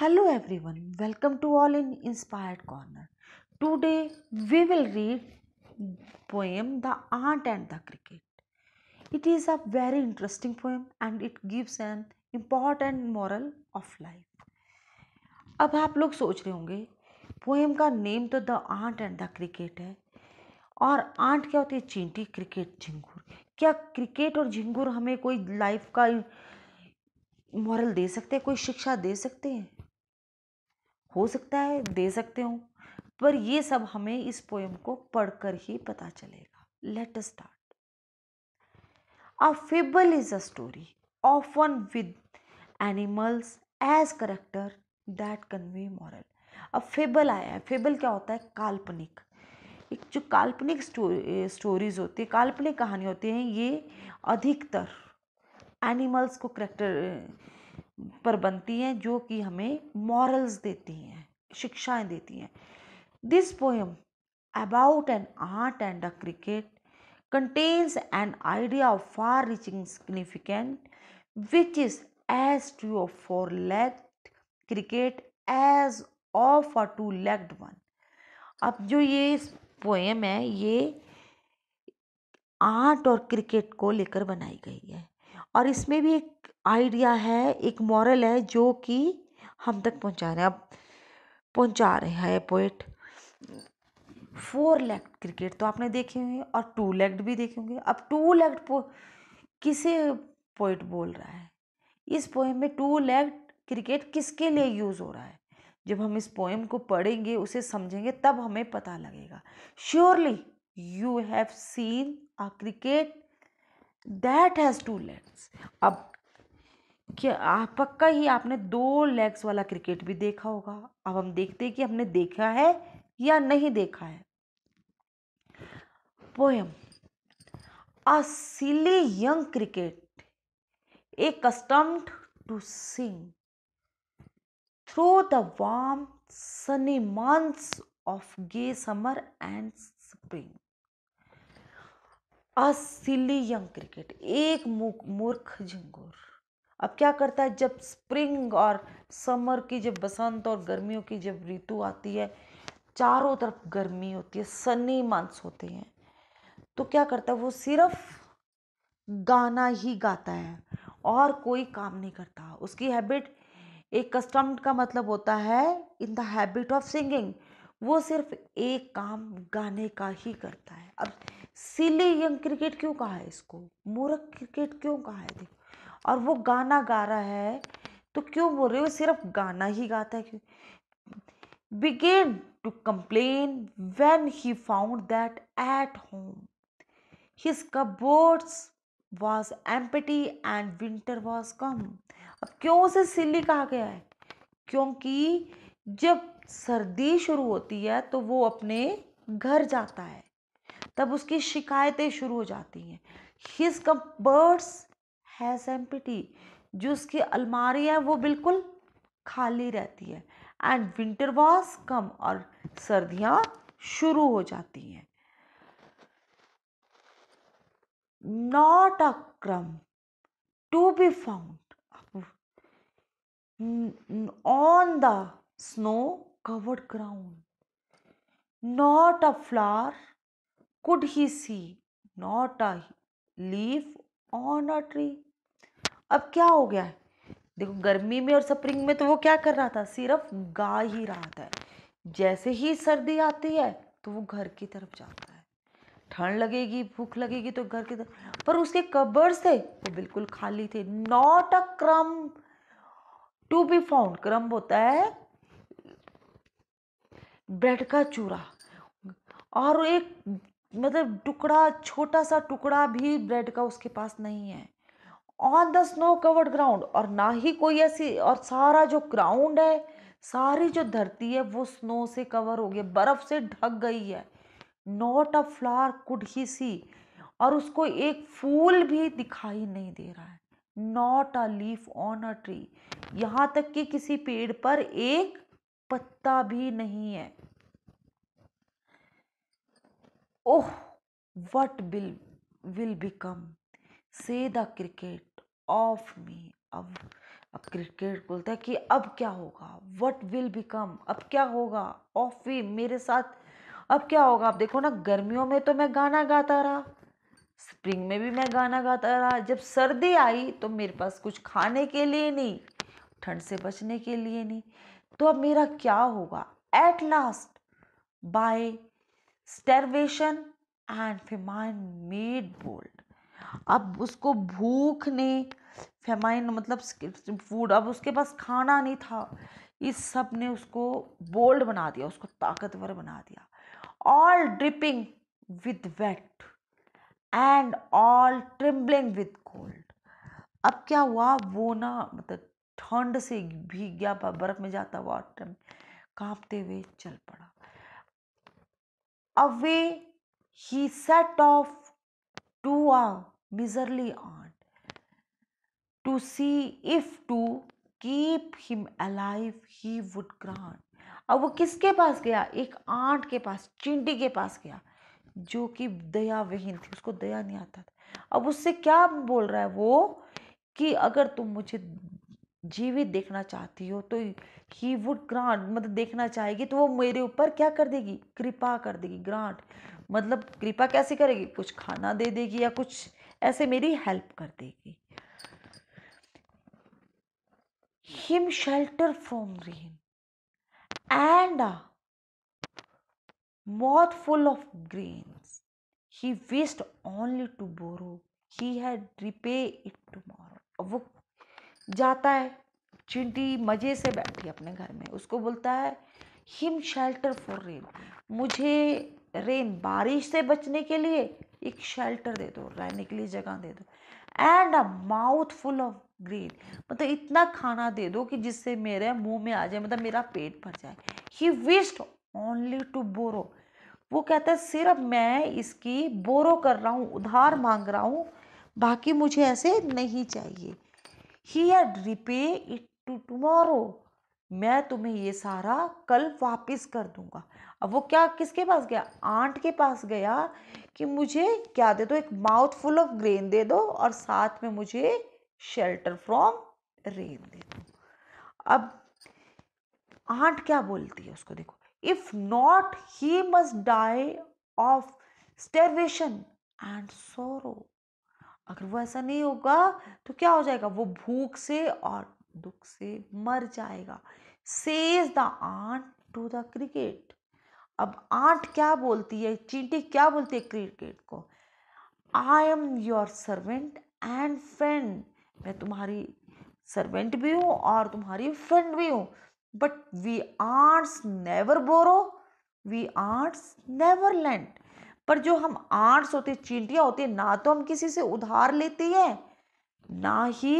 Hello everyone welcome to all in inspired corner today we will read poem the ant and the cricket it is a very interesting poem and it gives an important moral of life अब आप लोग सोच रहे होंगे poem का name तो the ant and the cricket है और आंट क्या होती है चींटी क्रिकेट झिंगुर क्या क्रिकेट और झिंगूर हमें कोई लाइफ का मॉरल दे सकते हैं कोई शिक्षा दे सकते हैं हो सकता है दे सकते हो पर ये सब हमें इस पोएम को पढ़कर ही पता चलेगा let start a fable is a story one with animals as character that convey moral अब फेबल आया है फेबल क्या होता है काल्पनिक एक जो काल्पनिक स्टोरी स्टोरीज होती है काल्पनिक कहानी होती हैं ये अधिकतर एनिमल्स को करेक्टर पर बनती हैं जो कि हमें मॉरल्स देती हैं शिक्षाएं देती हैं this poem about an ant and a cricket contains an idea of far reaching significant which is as true of four legged cricket as of a two legged one अब जो ये पोएम है ये आर्ट और cricket को लेकर बनाई गई है और इसमें भी एक आइडिया है एक मॉरल है जो कि हम तक पहुंचा रहे हैं अब पहुंचा रहे हैं पोइट फोर लेग्ड क्रिकेट तो आपने देखे होंगे और टू लेग्ड भी देखे होंगे अब टू लेग्ड पो किसे पोइट बोल रहा है इस पोएम में टू लेग्ड क्रिकेट किसके लिए यूज़ हो रहा है जब हम इस पोएम को पढ़ेंगे उसे समझेंगे तब हमें पता लगेगा surely you have seen a cricket that has two legs अब क्या पक्का ही आपने दो लेग्स वाला क्रिकेट भी देखा होगा अब हम देखते हैं कि हमने देखा है या नहीं देखा है poem a silly young cricket accustomed to sing through the warm sunny months of gay summer and spring a silly young cricket एक मूर्ख झंगूर अब क्या करता है जब स्प्रिंग और समर की जब बसंत और गर्मियों की जब ऋतु आती है चारों तरफ गर्मी होती है सनी मांस होते हैं तो क्या करता है वो सिर्फ गाना ही गाता है और कोई काम नहीं करता उसकी हैबिट एक कस्टम का मतलब होता है in the habit of singing वो सिर्फ एक काम गाने का ही करता है अब सिली यंग क्रिकेट क्यों कहा है इसको मूर्ख क्रिकेट क्यों कहा है देखो और वो गाना गा रहा है तो क्यों बोल रहे हो सिर्फ गाना ही गाता है क्यों began to complain when he found that at home his cupboards was empty and winter was come अब क्यों उसे सिली कहा गया है क्योंकि जब सर्दी शुरू होती है तो वो अपने घर जाता है तब उसकी शिकायतें शुरू हो जाती हैं हिज कबर्ड्स हैज़ एम्पिटी जो उसकी अलमारी है वो बिल्कुल खाली रहती है एंड विंटर वॉज कम और सर्दियाँ शुरू हो जाती हैं not a crumb to be found on the snow covered ground not a flower could he see not a leaf on a tree? ab kya ho gaya hai देखो गर्मी में और स्प्रिंग में तो वो क्या कर रहा था सिर्फ गा ही रहा था जैसे ही सर्दी आती है तो वो घर की तरफ जाता है ठंड लगेगी भूख लगेगी तो घर की तरफ पर उसके कबर्स थे वो बिल्कुल खाली थे not a crumb to be found क्रम होता है ब्रेड का चूरा और एक मतलब टुकड़ा छोटा सा टुकड़ा भी ब्रेड का उसके पास नहीं है on the snow covered ground और ना ही कोई ऐसी और सारा जो ग्राउंड है सारी जो धरती है वो स्नो से कवर हो गई बर्फ़ से ढक गई है not a flower could he see और उसको एक फूल भी दिखाई नहीं दे रहा है not a leaf on a tree यहाँ तक कि किसी पेड़ पर एक पत्ता भी नहीं है oh what will will become says the cricket of me. अब अब क्रिकेट बोलता है कि अब क्या होगा वट विल बिकम अब क्या होगा ऑफ वी मेरे साथ अब क्या होगा अब देखो ना गर्मियों में तो मैं गाना गाता रहा स्प्रिंग में भी मैं गाना गाता रहा जब सर्दी आई तो मेरे पास कुछ खाने के लिए नहीं ठंड से बचने के लिए नहीं तो अब मेरा क्या होगा at last by starvation and famine made bold अब उसको भूख ने फेमाइन मतलब फूड अब उसके पास खाना नहीं था इस सब ने उसको बोल्ड बना दिया उसको ताकतवर बना दिया all dripping with wet and all trembling with cold अब क्या हुआ वो ना मतलब ठंड से भीग गया बर्फ में जाता हुआ कांपते हुए चल पड़ा away he set off to a miserly aunt to see if to keep him alive he would grant अब वो किसके पास गया एक आंट के पास चिंटी के पास गया जो कि दया विहीन थी उसको दया नहीं आता था अब उससे क्या बोल रहा है वो कि अगर तुम मुझे जीवित देखना चाहती हो तो ही वुड ग्रांट मतलब देखना चाहेगी तो वो मेरे ऊपर क्या कर देगी कृपा कर देगी ग्रांट मतलब कृपा कैसे करेगी कुछ खाना दे देगी या कुछ ऐसे मेरी हेल्प कर देगी him shelter from rain and a mouth full of grains he wished only to borrow he had repay it tomorrow वो जाता है चींटी मज़े से बैठी अपने घर में उसको बोलता है हिम शेल्टर फॉर रेन मुझे रेन बारिश से बचने के लिए एक शेल्टर दे दो रहने के लिए जगह दे दो and a mouth full of grain मतलब इतना खाना दे दो कि जिससे मेरे मुंह में आ जाए मतलब मेरा पेट भर जाए ही विस्ट ओनली टू बोरो वो कहता है सिर्फ मैं इसकी बोरो कर रहा हूँ उधार मांग रहा हूँ बाकी मुझे ऐसे नहीं चाहिए he had repay it to tomorrow मैं तुम्हें ये सारा कल वापस कर दूंगा अब वो क्या किसके पास गया आंट के पास गया कि मुझे क्या दे दो एक माउथ फुल ऑफ ग्रेन दे दो और साथ में मुझे शेल्टर फ्रॉम रेन दे दो अब आंट क्या बोलती है उसको देखो if not he must die of starvation and sorrow अगर वो ऐसा नहीं होगा तो क्या हो जाएगा वो भूख से और दुख से मर जाएगा says the ant to the cricket अब आंट क्या बोलती है चींटी क्या बोलती है क्रिकेट को I am your servant and friend मैं तुम्हारी सर्वेंट भी हूँ और तुम्हारी फ्रेंड भी हूँ but we ants never borrow we ants never lend पर जो हम आर्ट्स होते चींटियां होती है ना तो हम किसी से उधार लेते हैं ना ही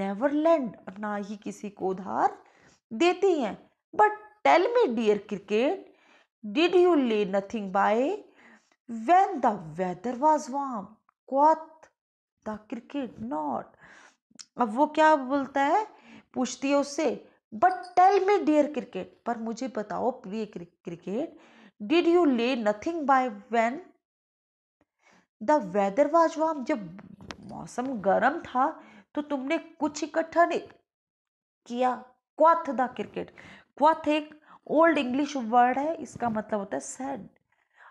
नेवरलैंड और ना ही किसी को उधार देती हैं but tell me dear cricket did you lay nothing by when the weather was warm quoth the cricket not अब वो क्या बोलता है पूछती है उससे but tell me dear cricket पर मुझे बताओ प्रिय क्रिकेट did you lay nothing by when the weather was warm जब मौसम गर्म था तो तुमने कुछ इकट्ठा नहीं किया क्वाथ द क्रिकेट क्वाथ एक ओल्ड इंग्लिश वर्ड है इसका मतलब होता है सैड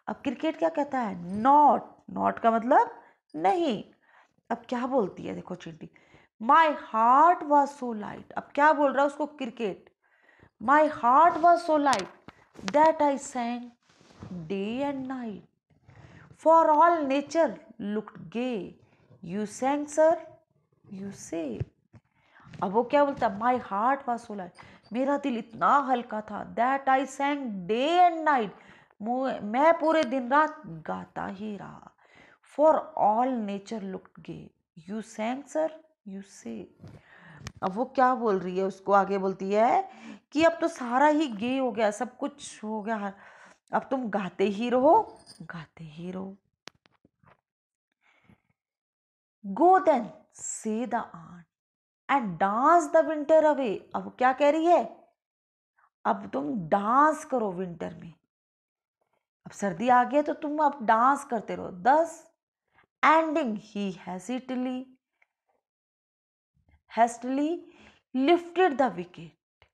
अब क्रिकेट क्या कहता है नॉट नॉट का मतलब नहीं अब क्या बोलती है देखो चिंटी my heart was so light अब क्या बोल रहा है उसको cricket my heart was so light that I sang day and night. For all nature looked gay. You sang, sir, you say. अब वो क्या बोलता है माई हार्ट वॉज सोलर मेरा दिल इतना हल्का था that I sang day and night मैं पूरे दिन रात गाता ही रहा for all nature look gay you sang sir you say अब वो क्या बोल रही है उसको आगे बोलती है कि अब तो सारा ही गे हो गया सब कुछ हो गया अब तुम गाते ही रहो गाते ही रहो go then says the ant and dance the winter away अब क्या कह रही है अब तुम डांस करो विंटर में अब सर्दी आ गई तो तुम अब डांस करते रहो thus ending he hastily hastily lifted the wicket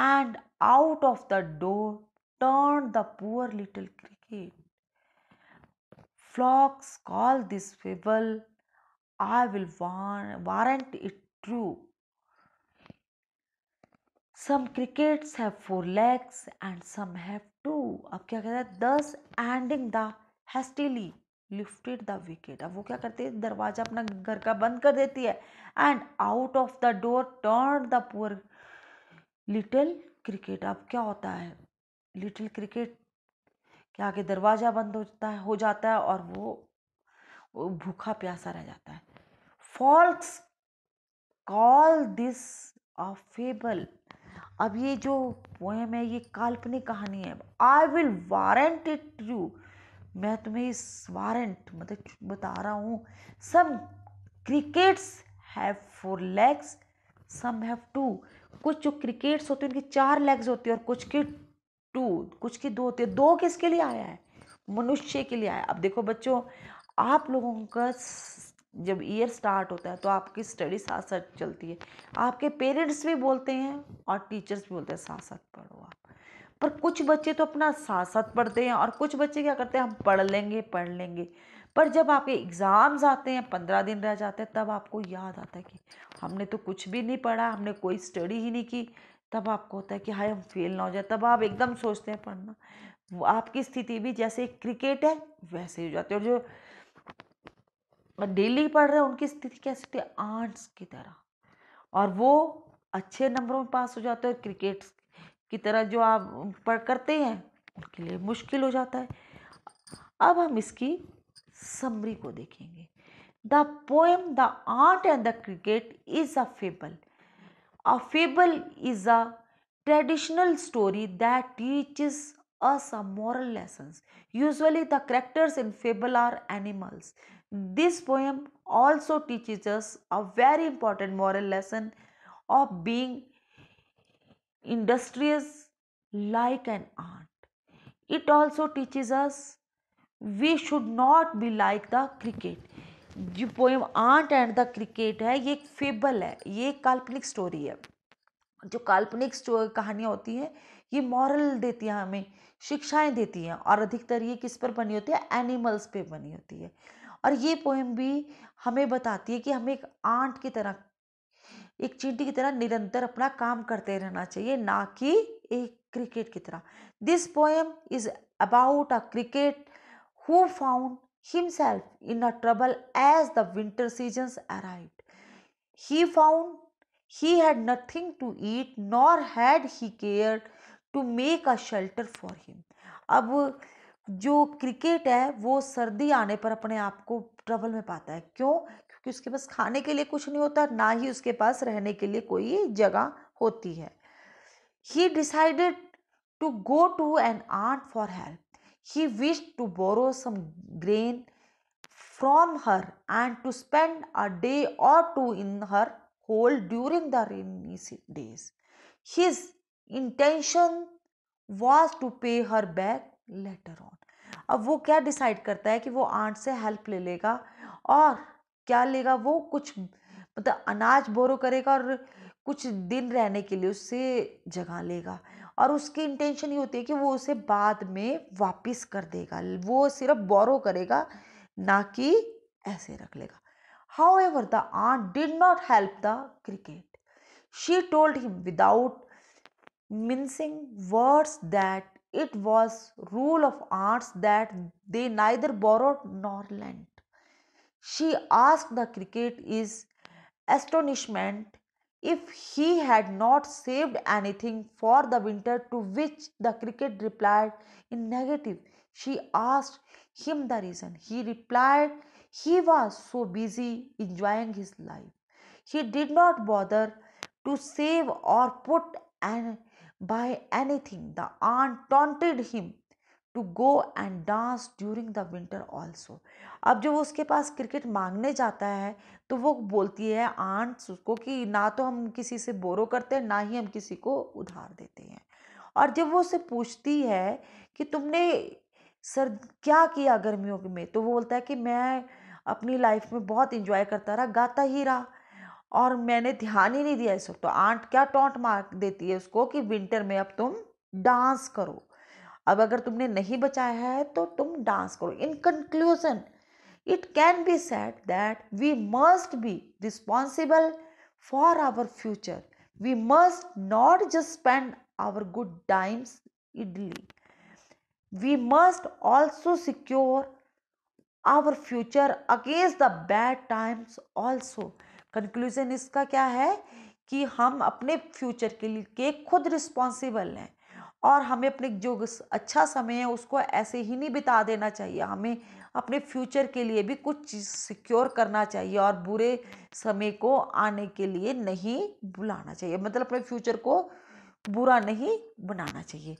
and out of the door turned the poor little cricket. Flocks call this fable, I will warrant it true. Some crickets have four legs, and some have two. अब क्या कहता है thus ending the hastily. Lifted the wicket अब वो क्या करती है दरवाजा अपना घर का बंद कर देती है and out of the door turn the poor little cricket अब क्या होता है लिटिल क्रिकेट के दरवाज़ा बंद होता है हो जाता है और वो भूखा प्यासा रह जाता है फॉल्स कॉल दिस फेबल अब ये जो पोएम है ये काल्पनिक कहानी है I will warrant it you मैं तुम्हें इस वारंट मतलब बता रहा हूँ some crickets have four legs some have two कुछ जो क्रिकेट्स होते हैं उनके चार लेग्स होते हैं और कुछ के टू कुछ के दो होते हैं दो किसके लिए आया है मनुष्य के लिए आया अब देखो बच्चों आप लोगों का जब ईयर स्टार्ट होता है तो आपकी स्टडी साथ साथ चलती है आपके पेरेंट्स भी बोलते हैं और टीचर्स भी बोलते हैं साथ साथ पढ़ो आप पर कुछ बच्चे तो अपना साथ साथ पढ़ते हैं और कुछ बच्चे क्या करते हैं हम पढ़ लेंगे पढ़ लेंगे पर जब आपके एग्ज़ाम्स आते हैं पंद्रह दिन रह जाते हैं तब आपको याद आता है कि हमने तो कुछ भी नहीं पढ़ा हमने कोई स्टडी ही नहीं की तब आपको होता है कि हाय हम फेल ना हो जाए तब आप एकदम सोचते हैं पढ़ना आपकी स्थिति भी जैसे क्रिकेट है वैसे ही हो जाती है और जो डेली पढ़ रहे हैं उनकी स्थिति कैसी होती है आर्ट्स की तरह और वो अच्छे नंबरों में पास हो जाते हैं और क्रिकेट की तरह जो आप पढ़ करते हैं उनके लिए मुश्किल हो जाता है अब हम इसकी समरी को देखेंगे the poem the ant and the cricket is a fable a fable is a traditional story that teaches us a moral lesson usually the characters in fable are animals this poem also teaches us a very important moral lesson of being industrious like an ant. It also teaches us we should not be like the cricket. जो poem ant and the cricket है ये एक fable है ये एक काल्पनिक story है जो काल्पनिक कहानियाँ होती हैं ये मॉरल देती हैं हमें शिक्षाएं देती हैं और अधिकतर ये किस पर बनी होती है एनिमल्स पे बनी होती है और ये पोएम भी हमें बताती है कि हमें एक आंट की तरह एक चींटी की तरह निरंतर अपना काम करते रहना चाहिए ना कि एक क्रिकेट की तरह this poem is about a cricket who found himself in a trouble as the winter season arrive he found he had nothing to eat nor had he care to make a shelter for him अब जो cricket है वो सर्दी आने पर अपने आप को ट्रबल में पाता है क्यों कि उसके पास खाने के लिए कुछ नहीं होता ना ही उसके पास रहने के लिए कोई जगह होती है he decided to go to an ant for help he wish to borrow some grain from her and to spend a day or two in her hole during the rainy days his intention was to pay her back later on अब वो क्या decide करता है कि वो aunt से help ले लेगा और क्या लेगा वो कुछ मतलब अनाज बोरो करेगा और कुछ दिन रहने के लिए उससे जगह लेगा और उसकी इंटेंशन ये होती है कि वो उसे बाद में वापस कर देगा वो सिर्फ बोरो करेगा ना कि ऐसे रख लेगा however the ant did not help the cricket she told him without mincing words that it was rule of ants that they neither borrow nor lend She asked the cricket is astonishment if he had not saved anything for the winter to which the cricket replied in negative she asked him the reason he replied he was so busy enjoying his life he did not bother to save or put and buy anything the aunt taunted him to go and dance during the winter also अब जब वो उसके पास cricket मांगने जाता है तो वो बोलती है आंट्स उसको कि ना तो हम किसी से बोरो करते हैं ना ही हम किसी को उधार देते हैं और जब वो उसे पूछती है कि तुमने सर क्या किया गर्मियों में तो वो बोलता है कि मैं अपनी लाइफ में बहुत इंजॉय करता रहा गाता ही रहा और मैंने ध्यान ही नहीं दिया इस वक्त तो आंट क्या टोंट मार देती है उसको कि विंटर में अब तुम डांस करो अब अगर तुमने नहीं बचाया है तो तुम डांस करो in conclusion it can be said that we must be responsible for our future we must not just spend our good times idly we must also secure our future against the bad times also conclusion इसका क्या है कि हम अपने future के लिए खुद responsible हैं और हमें अपने जो अच्छा समय है उसको ऐसे ही नहीं बिता देना चाहिए हमें अपने फ्यूचर के लिए भी कुछ सिक्योर करना चाहिए और बुरे समय को आने के लिए नहीं बुलाना चाहिए मतलब अपने फ्यूचर को बुरा नहीं बनाना चाहिए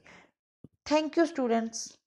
थैंक यू स्टूडेंट्स